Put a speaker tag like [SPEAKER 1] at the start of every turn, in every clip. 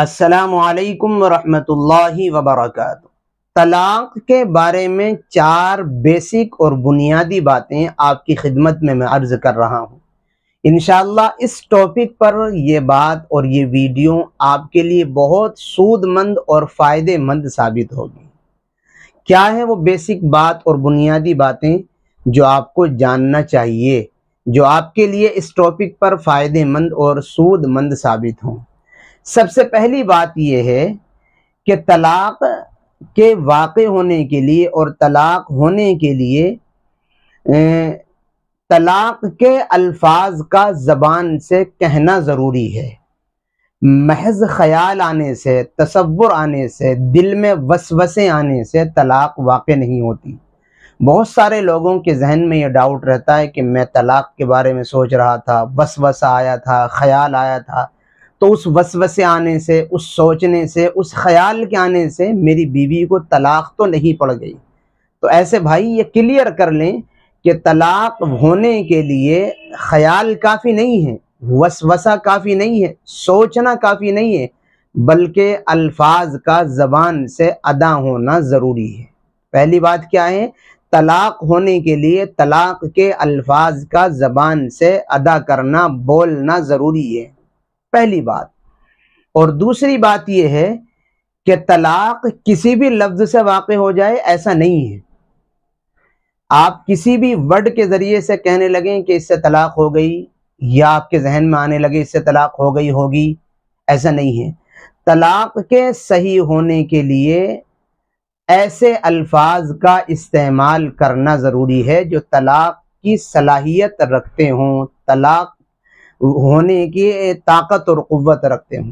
[SPEAKER 1] السلام علیکم ورحمۃ اللہ وبرکاتہ طلاق کے بارے میں چار بیسک اور بنیادی باتیں آپ کی خدمت میں میں عرض کر رہا ہوں انشاءاللہ اس ٹاپک پر یہ بات اور یہ ویڈیو آپ کے لیے بہت سود مند اور فائدے مند ثابت ہوگی کیا ہے وہ بیسک بات اور بنیادی باتیں جو آپ کو جاننا چاہیے جو آپ کے لیے اس ٹاپک پر فائدے مند اور سود مند ثابت ہوں سب سے پہلی بات یہ ہے کہ طلاق کے واقع ہونے کے لیے اور طلاق ہونے کے لیے طلاق کے الفاظ کا زبان سے کہنا ضروری ہے محض خیال آنے سے تصور آنے سے دل میں وسوسے آنے سے طلاق واقع نہیں ہوتی بہت سارے لوگوں کے ذہن میں یہ ڈاؤٹ رہتا ہے کہ میں طلاق کے بارے میں سوچ رہا تھا وسوسہ آیا تھا خیال آیا تھا تو اس وسوسے آنے سے اس سوچنے سے اس خیال کے آنے سے میری بیوی کو طلاق تو نہیں پڑ گئی تو ایسے بھائی یہ کلیئر کر لیں کہ طلاق ہونے کے لیے خیال کافی نہیں ہے وسوسہ کافی نہیں ہے سوچنا کافی نہیں ہے بلکہ الفاظ کا زبان سے ادا ہونا ضروری ہے پہلی بات کیا ہے طلاق ہونے کے لیے طلاق کے الفاظ کا زبان سے ادا کرنا بولنا ضروری ہے پہلی بات اور دوسری بات یہ ہے کہ طلاق کسی بھی لفظ سے واقع ہو جائے ایسا نہیں ہے آپ کسی بھی ورڈ کے ذریعے سے کہنے لگیں کہ اس سے طلاق ہو گئی یا آپ کے ذہن میں آنے لگے اس سے طلاق ہو گئی ہوگی ایسا نہیں ہے طلاق کے صحیح ہونے کے لیے ایسے الفاظ کا استعمال کرنا ضروری ہے جو طلاق کی صلاحیت رکھتے ہوں طلاق ہونے کی طاقت اور قوت رکھتے ہوں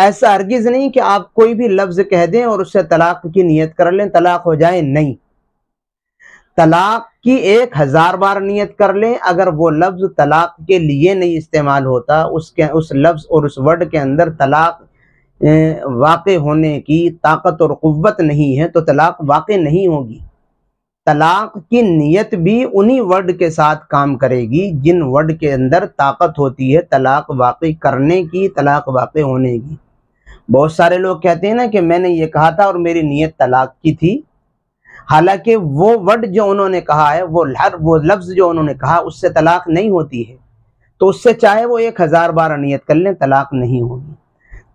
[SPEAKER 1] ایسا ارگز نہیں کہ آپ کوئی بھی لفظ کہہ دیں اور اس سے طلاق کی نیت کر لیں طلاق ہو جائیں نہیں طلاق کی ایک ہزار بار نیت کر لیں اگر وہ لفظ طلاق کے لیے نہیں استعمال ہوتا اس کے اس لفظ اور اس ورڈ کے اندر طلاق واقع ہونے کی طاقت اور قوت نہیں ہے تو طلاق واقع نہیں ہوگی طلاق کی نیت بھی انہی ورڈ کے ساتھ کام کرے گی جن ورڈ کے اندر طاقت ہوتی ہے طلاق واقع کرنے کی طلاق واقع ہونے کی بہت سارے لوگ کہتے ہیں نا کہ میں نے یہ کہا تھا اور میری نیت طلاق کی تھی حالانکہ وہ ورڈ جو انہوں نے کہا ہے وہ لفظ جو انہوں نے کہا اس سے طلاق نہیں ہوتی ہے تو اس سے چاہے وہ ایک ہزار بار نیت کر لیں طلاق نہیں ہوگی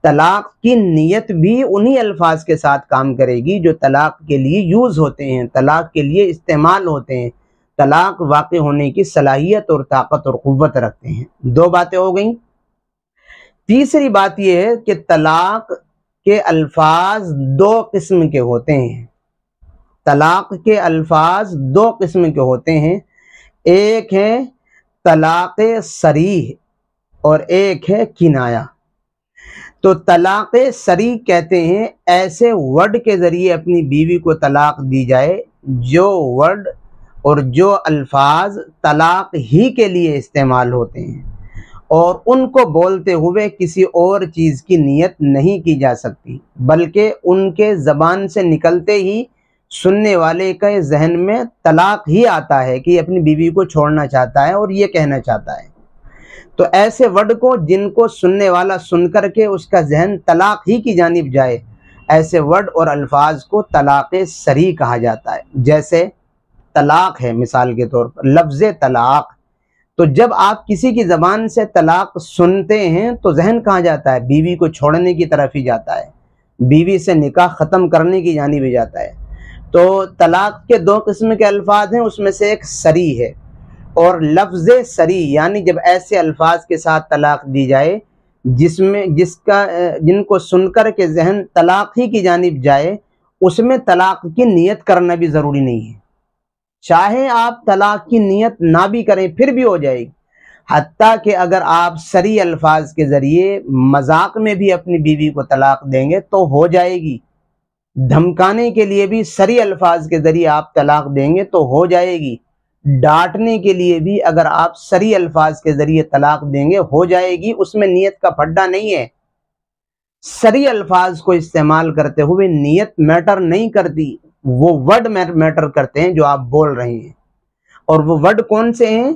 [SPEAKER 1] طلاق کی نیت بھی انہی الفاظ کے ساتھ کام کرے گی جو طلاق کے لیے یوز ہوتے ہیں طلاق کے لیے استعمال ہوتے ہیں طلاق واقع ہونے کی صلاحیت اور طاقت اور قوت رکھتے ہیں دو باتیں ہو گئیں تیسری بات یہ ہے کہ طلاق کے الفاظ دو قسم کے ہوتے ہیں طلاق کے الفاظ دو قسم کے ہوتے ہیں ایک ہے طلاق سریح اور ایک ہے کنایا تو طلاق سری کہتے ہیں ایسے ورڈ کے ذریعے اپنی بیوی کو طلاق دی جائے جو ورڈ اور جو الفاظ طلاق ہی کے لیے استعمال ہوتے ہیں اور ان کو بولتے ہوئے کسی اور چیز کی نیت نہیں کی جا سکتی بلکہ ان کے زبان سے نکلتے ہی سننے والے کے ذہن میں طلاق ہی آتا ہے کہ اپنی بیوی کو چھوڑنا چاہتا ہے اور یہ کہنا چاہتا ہے تو ایسے ورڈ کو جن کو سننے والا سن کر کے اس کا ذہن طلاق ہی کی جانب جائے ایسے ورڈ اور الفاظ کو طلاق سری کہا جاتا ہے جیسے طلاق ہے مثال کے طور پر لفظ طلاق تو جب آپ کسی کی زبان سے طلاق سنتے ہیں تو ذہن کہا جاتا ہے بیوی کو چھوڑنے کی طرف ہی جاتا ہے بیوی سے نکاح ختم کرنے کی جانب ہی جاتا ہے تو طلاق کے دو قسم کے الفاظ ہیں اس میں سے ایک سری ہے اور لفظ سری یعنی جب ایسے الفاظ کے ساتھ طلاق دی جائے جس میں جس کا جن کو سن کر کے ذہن طلاق ہی کی جانب جائے اس میں طلاق کی نیت کرنا بھی ضروری نہیں ہے چاہے آپ طلاق کی نیت نہ بھی کریں پھر بھی ہو جائے گی حتیٰ کہ اگر آپ سری الفاظ کے ذریعے مذاق میں بھی اپنی بیوی کو طلاق دیں گے تو ہو جائے گی دھمکانے کے لیے بھی سری الفاظ کے ذریعے آپ طلاق دیں گے تو ہو جائے گی ڈانٹنے کے لیے بھی اگر آپ سری الفاظ کے ذریعے طلاق دیں گے ہو جائے گی اس میں نیت کا پھڈا نہیں ہے سری الفاظ کو استعمال کرتے ہوئے نیت میٹر نہیں کرتی وہ ورڈ میٹر کرتے ہیں جو آپ بول رہے ہیں اور وہ ورڈ کون سے ہیں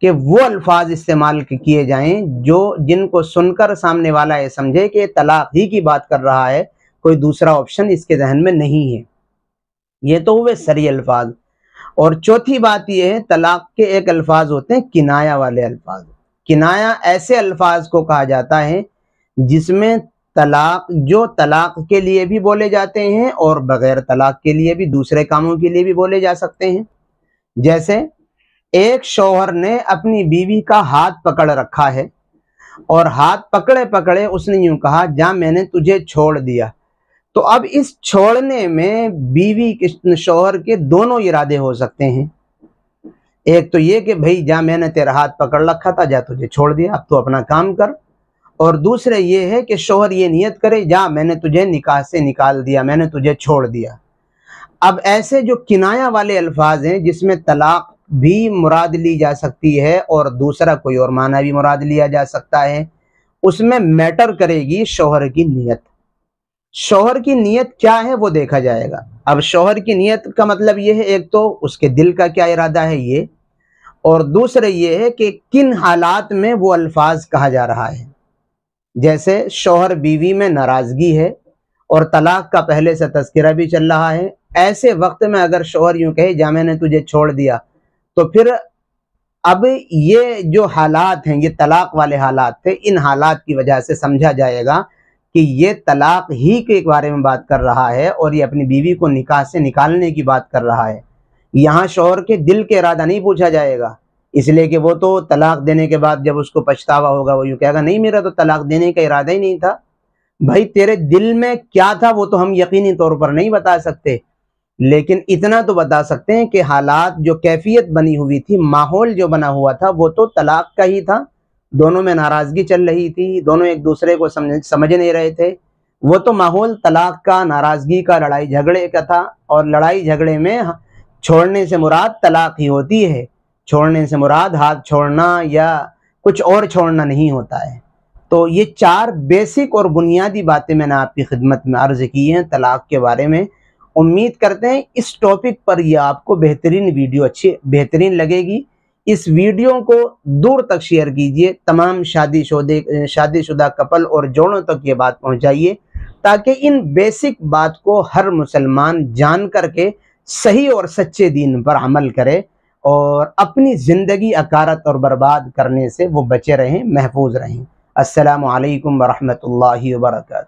[SPEAKER 1] کہ وہ الفاظ استعمال کیے جائیں جو جن کو سن کر سامنے والا ہے سمجھے کہ طلاق ہی کی بات کر رہا ہے کوئی دوسرا آپشن اس کے ذہن میں نہیں ہے یہ تو ہوئے سری الفاظ اور چوتھی بات یہ ہے طلاق کے ایک الفاظ ہوتے ہیں کنایا والے الفاظ کنایا ایسے الفاظ کو کہا جاتا ہے جس میں طلاق جو طلاق کے لیے بھی بولے جاتے ہیں اور بغیر طلاق کے لیے بھی دوسرے کاموں کے لیے بھی بولے جا سکتے ہیں جیسے ایک شوہر نے اپنی بیوی کا ہاتھ پکڑ رکھا ہے اور ہاتھ پکڑے پکڑے اس نے یوں کہا جا میں نے تجھے چھوڑ دیا تو اب اس چھوڑنے میں بیوی کشن شوہر کے دونوں ارادے ہو سکتے ہیں ایک تو یہ کہ بھائی جا میں نے تیرا ہاتھ پکڑ رکھا تھا جا تجھے چھوڑ دیا اب تو اپنا کام کر اور دوسرے یہ ہے کہ شوہر یہ نیت کرے جا میں نے تجھے نکاح سے نکال دیا میں نے تجھے چھوڑ دیا اب ایسے جو کنایا والے الفاظ ہیں جس میں طلاق بھی مراد لی جا سکتی ہے اور دوسرا کوئی اور معنی بھی مراد لیا جا سکتا ہے اس میں میٹر کرے گی شوہر کی نیت شوہر کی نیت کیا ہے وہ دیکھا جائے گا اب شوہر کی نیت کا مطلب یہ ہے ایک تو اس کے دل کا کیا ارادہ ہے یہ اور دوسرے یہ ہے کہ کن حالات میں وہ الفاظ کہا جا رہا ہے جیسے شوہر بیوی میں ناراضگی ہے اور طلاق کا پہلے سے تذکرہ بھی چل رہا ہے ایسے وقت میں اگر شوہر یوں کہے جامع نے تجھے چھوڑ دیا تو پھر اب یہ جو حالات ہیں یہ طلاق والے حالات تھے ان حالات کی وجہ سے سمجھا جائے گا کہ یہ طلاق ہی کے بارے میں بات کر رہا ہے اور یہ اپنی بیوی کو نکاح سے نکالنے کی بات کر رہا ہے یہاں شوہر کے دل کے ارادہ نہیں پوچھا جائے گا اس لیے کہ وہ تو طلاق دینے کے بعد جب اس کو پچھتاوا ہوگا وہ یوں کہے گا نہیں میرا تو طلاق دینے کا ارادہ ہی نہیں تھا بھائی تیرے دل میں کیا تھا وہ تو ہم یقینی طور پر نہیں بتا سکتے لیکن اتنا تو بتا سکتے ہیں کہ حالات جو کیفیت بنی ہوئی تھی ماحول جو بنا ہوا تھا وہ تو طلاق کا ہی تھا دونوں میں ناراضگی چل رہی تھی دونوں ایک دوسرے کو سمجھ نہیں رہے تھے وہ تو ماحول طلاق کا ناراضگی کا لڑائی جھگڑے کا تھا اور لڑائی جھگڑے میں چھوڑنے سے مراد طلاق ہی ہوتی ہے چھوڑنے سے مراد ہاتھ چھوڑنا یا کچھ اور چھوڑنا نہیں ہوتا ہے تو یہ چار بیسک اور بنیادی باتیں میں نے آپ کی خدمت میں عرض کی ہیں طلاق کے بارے میں امید کرتے ہیں اس ٹاپک پر یہ آپ کو بہترین ویڈیو اچھی بہترین لگے گی اس ویڈیو کو دور تک شیئر کیجئے تمام شادی شادی شدہ کپل اور جوڑوں تک یہ بات پہنچائیے تاکہ ان بیسک بات کو ہر مسلمان جان کر کے صحیح اور سچے دین پر عمل کرے اور اپنی زندگی اکارت اور برباد کرنے سے وہ بچے رہیں محفوظ رہیں السلام علیکم ورحمۃ اللہ وبرکاتہ